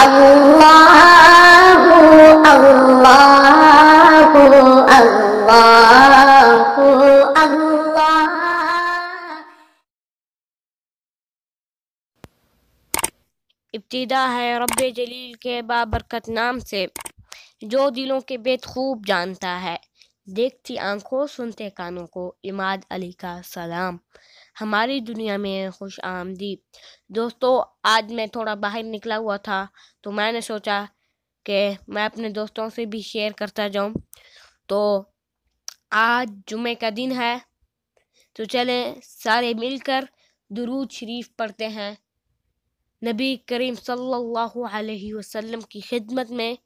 अल्लाह इब्तदा है रब जलील के बाबरकत नाम से जो दिलों के बेत खूब जानता है देखती आंखों सुनते कानों को इमाद अली का सलाम हमारी दुनिया में खुश आमदी दोस्तों आज मैं थोड़ा बाहर निकला हुआ था तो मैंने सोचा कि मैं अपने दोस्तों से भी शेयर करता जाऊं तो आज जुमे का दिन है तो चलें सारे मिलकर दरूद शरीफ पढ़ते हैं नबी करीम सल्लल्लाहु अलैहि वसल्लम की खिदमत में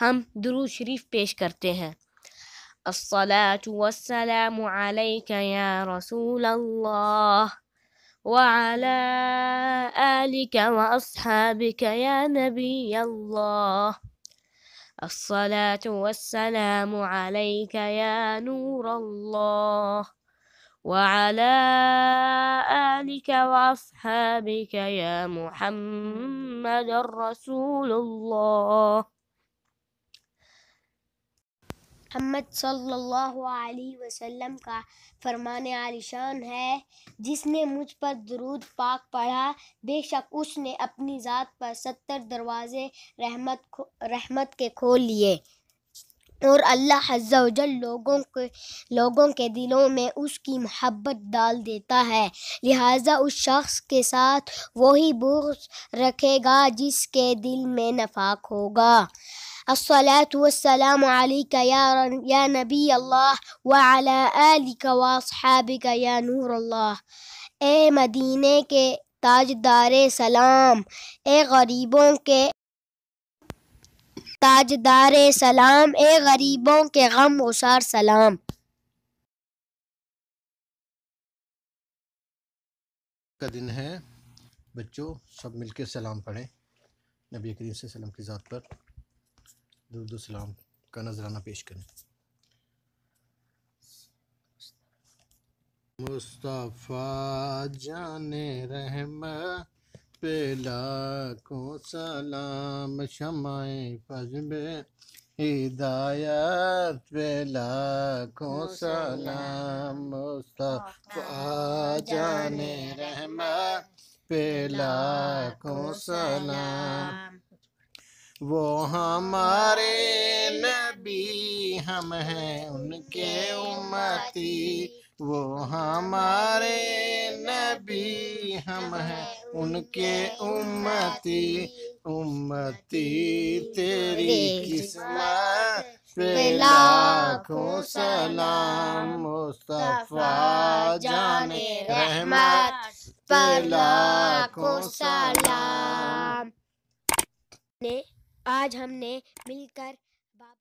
हम दरूद शरीफ पेश करते हैं الصلاة والسلام عليك يا رسول الله وعلى آلك وأصحابك يا نبي الله الصلاة والسلام عليك يا نور الله وعلى آلك وأصحابك يا محمد رسول الله मोहम्मद सल्लल्लाहु अलैहि वसल्लम का फरमान आलिशान है जिसने मुझ पर दरूद पाक पढ़ा बेशक उसने अपनी ज़ात पर सत्तर दरवाज़े रहमत रहमत के खोल लिए और अल्लाह हजल लोगों के लोगों के दिलों में उसकी मोहब्बत डाल देता है लिहाजा उस शख्स के साथ वही बुर्स रखेगा जिसके दिल में नफाक होगा الصلاة والسلام عليك يا, يا نبي الله وعلى آلك وأصحابك या नूर अल्लाह ए मदीने के ताजदार सलाम ए गरीबों के ताजदार सलाम ए गरीबों के गम गुसार सलाम का दिन है बच्चों सब मिलके सलाम पढ़ें नबी करीम से सलाम की ज़ात पर दुरुदसलाम का नजराना पेश करें मुस्तफ़ा जाने रहमा पेला को सलाम शमाए फजबे हिदायत पेला को सलाम मुस्तफ़ा जाने रहमा पेला को सलाम वो हमारे नबी हम हैं उनके उम्मती वो हमारे नबी हम हैं उनके उम्मती उम्मती तेरी किस्मत लाखों सलाम मुस्तफा जाने रहमत पे लाखों सलाम ने आज हमने मिलकर बाबा